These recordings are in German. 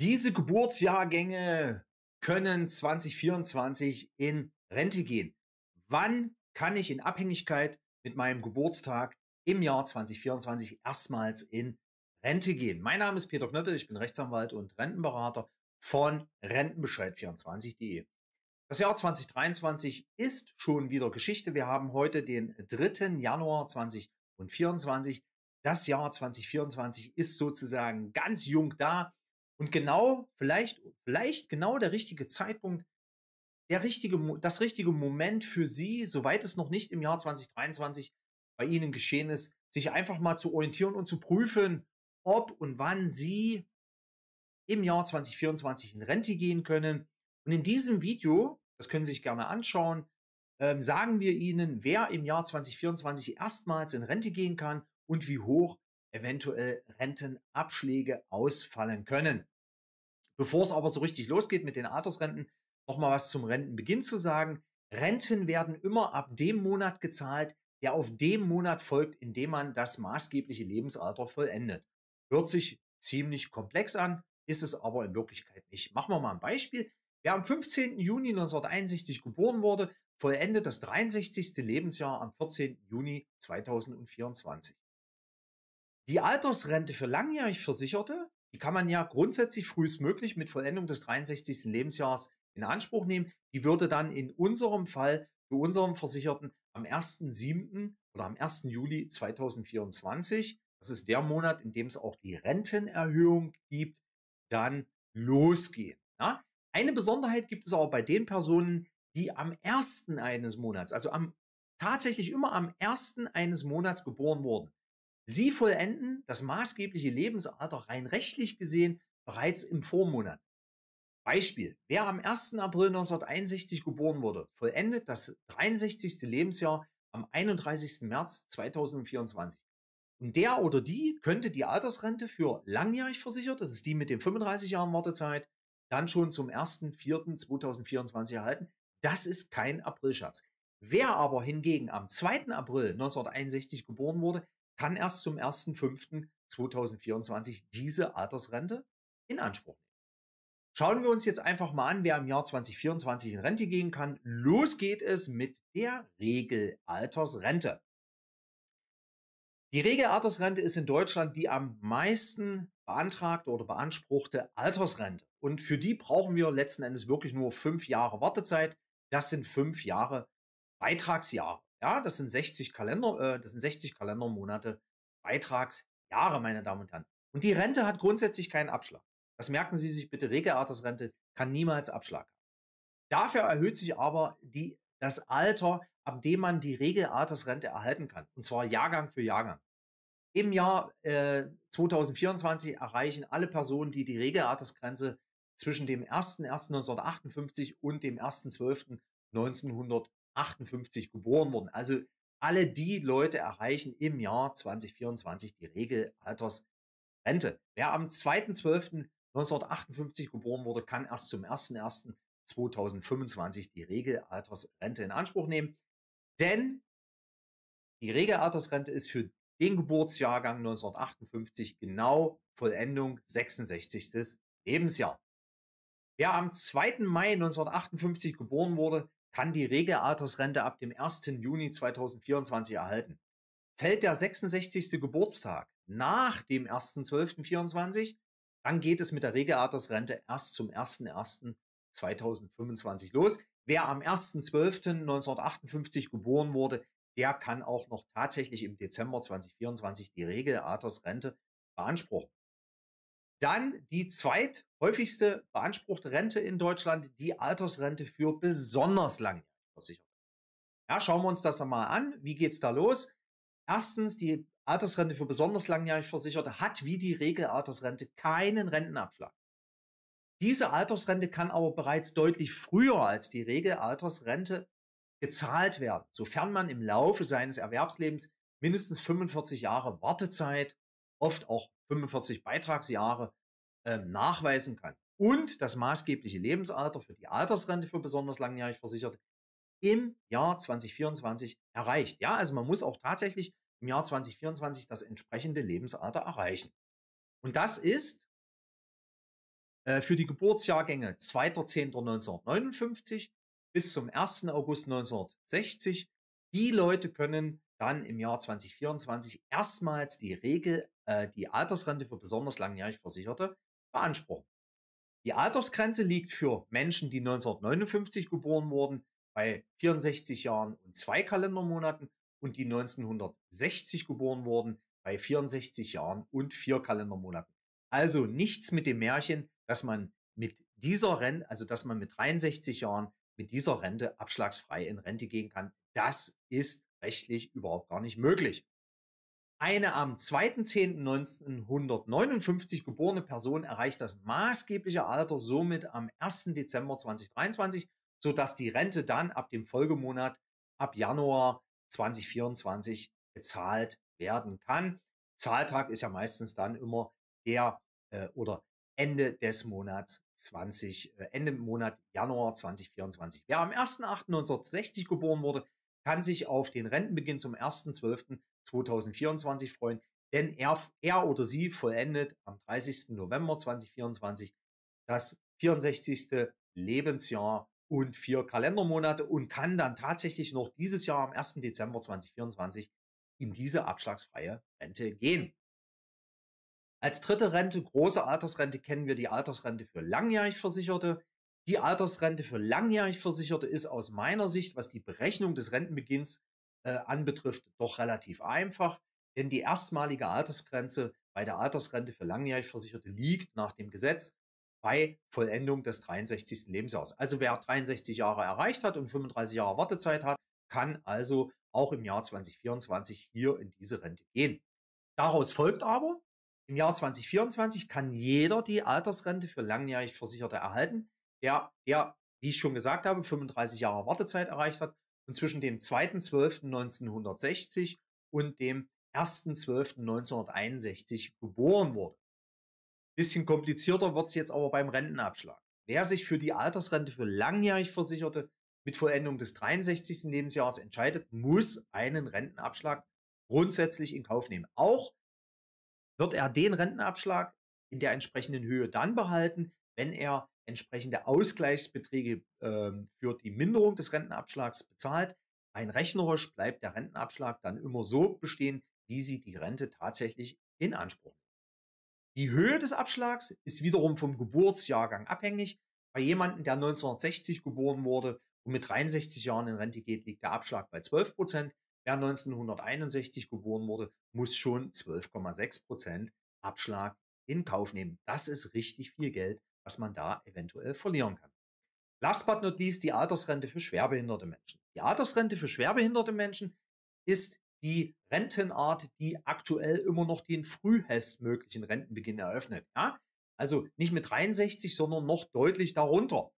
Diese Geburtsjahrgänge können 2024 in Rente gehen. Wann kann ich in Abhängigkeit mit meinem Geburtstag im Jahr 2024 erstmals in Rente gehen? Mein Name ist Peter Knöppel, ich bin Rechtsanwalt und Rentenberater von Rentenbescheid24.de. Das Jahr 2023 ist schon wieder Geschichte. Wir haben heute den 3. Januar 2024. Das Jahr 2024 ist sozusagen ganz jung da. Und genau, vielleicht, vielleicht genau der richtige Zeitpunkt, der richtige, das richtige Moment für Sie, soweit es noch nicht im Jahr 2023 bei Ihnen geschehen ist, sich einfach mal zu orientieren und zu prüfen, ob und wann Sie im Jahr 2024 in Rente gehen können. Und in diesem Video, das können Sie sich gerne anschauen, ähm, sagen wir Ihnen, wer im Jahr 2024 erstmals in Rente gehen kann und wie hoch eventuell Rentenabschläge ausfallen können. Bevor es aber so richtig losgeht mit den Altersrenten, nochmal was zum Rentenbeginn zu sagen. Renten werden immer ab dem Monat gezahlt, der auf dem Monat folgt, in dem man das maßgebliche Lebensalter vollendet. Hört sich ziemlich komplex an, ist es aber in Wirklichkeit nicht. Machen wir mal ein Beispiel. Wer am 15. Juni 1961 geboren wurde, vollendet das 63. Lebensjahr am 14. Juni 2024. Die Altersrente für langjährig Versicherte, die kann man ja grundsätzlich frühestmöglich mit Vollendung des 63. Lebensjahres in Anspruch nehmen. Die würde dann in unserem Fall für unseren Versicherten am 1.7. oder am 1. Juli 2024, das ist der Monat, in dem es auch die Rentenerhöhung gibt, dann losgehen. Ja? Eine Besonderheit gibt es auch bei den Personen, die am 1. eines Monats, also am tatsächlich immer am 1. eines Monats geboren wurden. Sie vollenden das maßgebliche Lebensalter rein rechtlich gesehen bereits im Vormonat. Beispiel. Wer am 1. April 1961 geboren wurde, vollendet das 63. Lebensjahr am 31. März 2024. Und der oder die könnte die Altersrente für langjährig versichert, das ist die mit den 35 Jahren Wartezeit, dann schon zum 1.4.2024 erhalten. Das ist kein Aprilschatz. Wer aber hingegen am 2. April 1961 geboren wurde, kann erst zum 1.5.2024 diese Altersrente in Anspruch nehmen. Schauen wir uns jetzt einfach mal an, wer im Jahr 2024 in Rente gehen kann. Los geht es mit der Regelaltersrente. Die Regelaltersrente ist in Deutschland die am meisten beantragte oder beanspruchte Altersrente. Und für die brauchen wir letzten Endes wirklich nur fünf Jahre Wartezeit. Das sind fünf Jahre Beitragsjahre. Ja, das sind 60 Kalender, äh, das sind 60 Kalendermonate Beitragsjahre, meine Damen und Herren. Und die Rente hat grundsätzlich keinen Abschlag. Das merken Sie sich bitte. Regelaltersrente kann niemals Abschlag haben. Dafür erhöht sich aber die, das Alter, ab dem man die Regelaltersrente erhalten kann. Und zwar Jahrgang für Jahrgang. Im Jahr äh, 2024 erreichen alle Personen, die die Regelaltersgrenze zwischen dem 01.01.1958 und dem 01.12.1990 58 geboren wurden. Also alle die Leute erreichen im Jahr 2024 die Regelaltersrente. Wer am 2.12.1958 geboren wurde, kann erst zum 1.1.2025 die Regelaltersrente in Anspruch nehmen. Denn die Regelaltersrente ist für den Geburtsjahrgang 1958 genau Vollendung 66. Lebensjahr. Wer am 2. Mai 1958 geboren wurde, kann die Regelaltersrente ab dem 1. Juni 2024 erhalten. Fällt der 66. Geburtstag nach dem 1.12.24, dann geht es mit der Regelaltersrente erst zum 1.1.2025 los. Wer am 1.12.1958 geboren wurde, der kann auch noch tatsächlich im Dezember 2024 die Regelaltersrente beanspruchen. Dann die zweithäufigste beanspruchte Rente in Deutschland, die Altersrente für besonders lange Versicherung. Ja, schauen wir uns das mal an. Wie geht es da los? Erstens, die Altersrente für besonders langjährig Versicherte hat wie die Regelaltersrente keinen Rentenabschlag. Diese Altersrente kann aber bereits deutlich früher als die Regelaltersrente gezahlt werden, sofern man im Laufe seines Erwerbslebens mindestens 45 Jahre Wartezeit oft auch 45 Beitragsjahre äh, nachweisen kann und das maßgebliche Lebensalter für die Altersrente für besonders langjährig Versicherte im Jahr 2024 erreicht. Ja, also man muss auch tatsächlich im Jahr 2024 das entsprechende Lebensalter erreichen. Und das ist äh, für die Geburtsjahrgänge 2.10.1959 bis zum 1. August 1960. Die Leute können dann im Jahr 2024 erstmals die Regel äh, die Altersrente für besonders langjährig Versicherte beanspruchen. Die Altersgrenze liegt für Menschen, die 1959 geboren wurden, bei 64 Jahren und zwei Kalendermonaten und die 1960 geboren wurden, bei 64 Jahren und vier Kalendermonaten. Also nichts mit dem Märchen, dass man mit dieser Rente, also dass man mit 63 Jahren mit dieser Rente abschlagsfrei in Rente gehen kann. Das ist rechtlich überhaupt gar nicht möglich. Eine am 2.10.1959 geborene Person erreicht das maßgebliche Alter somit am 1. Dezember 2023, sodass die Rente dann ab dem Folgemonat ab Januar 2024 bezahlt werden kann. Zahltag ist ja meistens dann immer der äh, oder Ende des Monats 20, äh, Ende Monat Januar 2024. Wer am 1.8.1960 geboren wurde, kann sich auf den Rentenbeginn zum 1.12. 2024 freuen, denn er, er oder sie vollendet am 30. November 2024 das 64. Lebensjahr und vier Kalendermonate und kann dann tatsächlich noch dieses Jahr am 1. Dezember 2024 in diese abschlagsfreie Rente gehen. Als dritte Rente, große Altersrente, kennen wir die Altersrente für langjährig Versicherte. Die Altersrente für langjährig Versicherte ist aus meiner Sicht, was die Berechnung des Rentenbeginns äh, anbetrifft, doch relativ einfach, denn die erstmalige Altersgrenze bei der Altersrente für langjährig Versicherte liegt nach dem Gesetz bei Vollendung des 63. Lebensjahres. Also wer 63 Jahre erreicht hat und 35 Jahre Wartezeit hat, kann also auch im Jahr 2024 hier in diese Rente gehen. Daraus folgt aber, im Jahr 2024 kann jeder die Altersrente für langjährig Versicherte erhalten, der, der, wie ich schon gesagt habe, 35 Jahre Wartezeit erreicht hat und zwischen dem 2.12.1960 und dem 1.12.1961 geboren wurde. Bisschen komplizierter wird es jetzt aber beim Rentenabschlag. Wer sich für die Altersrente für langjährig Versicherte mit Vollendung des 63. Lebensjahres entscheidet, muss einen Rentenabschlag grundsätzlich in Kauf nehmen. Auch wird er den Rentenabschlag in der entsprechenden Höhe dann behalten, wenn er entsprechende Ausgleichsbeträge äh, für die Minderung des Rentenabschlags bezahlt. Ein rechnerisch bleibt der Rentenabschlag dann immer so bestehen, wie sie die Rente tatsächlich in Anspruch nimmt. Die Höhe des Abschlags ist wiederum vom Geburtsjahrgang abhängig. Bei jemandem, der 1960 geboren wurde und mit 63 Jahren in Rente geht, liegt der Abschlag bei 12 Prozent. Wer 1961 geboren wurde, muss schon 12,6 Prozent Abschlag in Kauf nehmen. Das ist richtig viel Geld was man da eventuell verlieren kann. Last but not least die Altersrente für schwerbehinderte Menschen. Die Altersrente für schwerbehinderte Menschen ist die Rentenart, die aktuell immer noch den frühestmöglichen Rentenbeginn eröffnet. Ja? Also nicht mit 63, sondern noch deutlich darunter.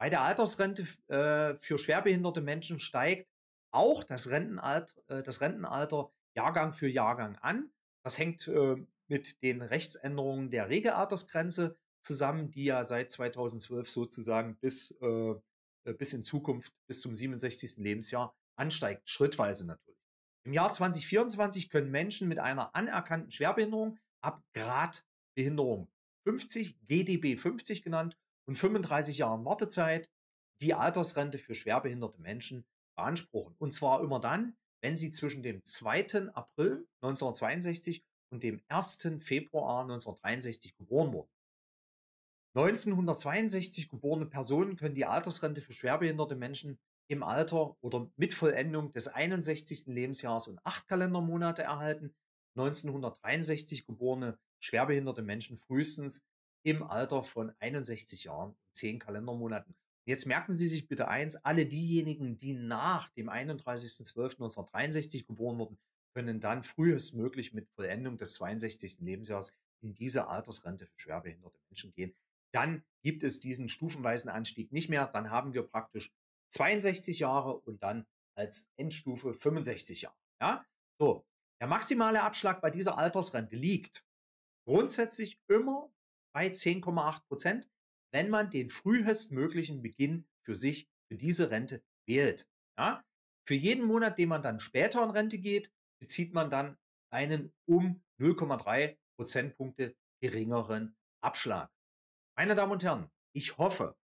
Bei der Altersrente äh, für schwerbehinderte Menschen steigt auch das Rentenalter, äh, das Rentenalter Jahrgang für Jahrgang an. Das hängt äh, mit den Rechtsänderungen der Regelaltersgrenze zusammen, die ja seit 2012 sozusagen bis, äh, äh, bis in Zukunft, bis zum 67. Lebensjahr ansteigt, schrittweise natürlich. Im Jahr 2024 können Menschen mit einer anerkannten Schwerbehinderung ab Grad Behinderung 50, GDB 50 genannt, und 35 Jahren Wartezeit die Altersrente für schwerbehinderte Menschen beanspruchen. Und zwar immer dann, wenn sie zwischen dem 2. April 1962 und dem 1. Februar 1963 geboren wurden. 1962 geborene Personen können die Altersrente für schwerbehinderte Menschen im Alter oder mit Vollendung des 61. Lebensjahres und acht Kalendermonate erhalten. 1963 geborene schwerbehinderte Menschen frühestens im Alter von 61 Jahren und zehn Kalendermonaten. Jetzt merken Sie sich bitte eins, alle diejenigen, die nach dem 31.12.1963 geboren wurden, können dann frühestmöglich mit Vollendung des 62. Lebensjahres in diese Altersrente für schwerbehinderte Menschen gehen dann gibt es diesen stufenweisen Anstieg nicht mehr. Dann haben wir praktisch 62 Jahre und dann als Endstufe 65 Jahre. Ja? So, der maximale Abschlag bei dieser Altersrente liegt grundsätzlich immer bei 10,8 Prozent, wenn man den frühestmöglichen Beginn für sich für diese Rente wählt. Ja? Für jeden Monat, den man dann später in Rente geht, bezieht man dann einen um 0,3 Prozentpunkte geringeren Abschlag. Meine Damen und Herren, ich hoffe,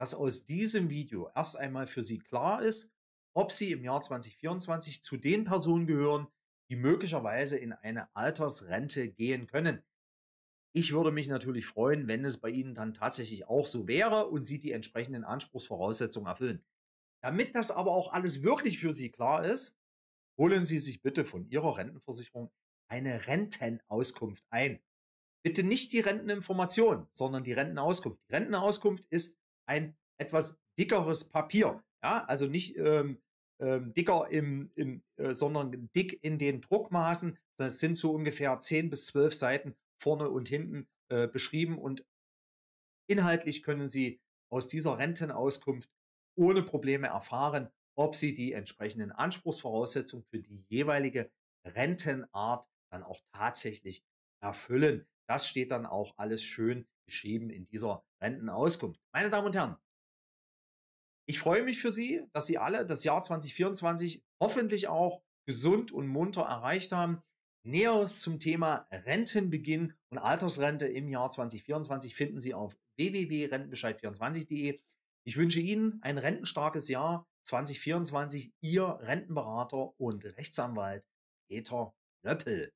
dass aus diesem Video erst einmal für Sie klar ist, ob Sie im Jahr 2024 zu den Personen gehören, die möglicherweise in eine Altersrente gehen können. Ich würde mich natürlich freuen, wenn es bei Ihnen dann tatsächlich auch so wäre und Sie die entsprechenden Anspruchsvoraussetzungen erfüllen. Damit das aber auch alles wirklich für Sie klar ist, holen Sie sich bitte von Ihrer Rentenversicherung eine Rentenauskunft ein. Bitte nicht die Renteninformation, sondern die Rentenauskunft. Die Rentenauskunft ist ein etwas dickeres Papier. Ja, also nicht ähm, ähm, dicker im, im äh, sondern dick in den Druckmaßen. Das sind so ungefähr 10 bis 12 Seiten vorne und hinten äh, beschrieben und inhaltlich können Sie aus dieser Rentenauskunft ohne Probleme erfahren, ob Sie die entsprechenden Anspruchsvoraussetzungen für die jeweilige Rentenart dann auch tatsächlich erfüllen. Das steht dann auch alles schön geschrieben in dieser Rentenauskunft. Meine Damen und Herren, ich freue mich für Sie, dass Sie alle das Jahr 2024 hoffentlich auch gesund und munter erreicht haben. Näheres zum Thema Rentenbeginn und Altersrente im Jahr 2024 finden Sie auf www.rentenbescheid24.de. Ich wünsche Ihnen ein rentenstarkes Jahr 2024. Ihr Rentenberater und Rechtsanwalt Peter Löppel.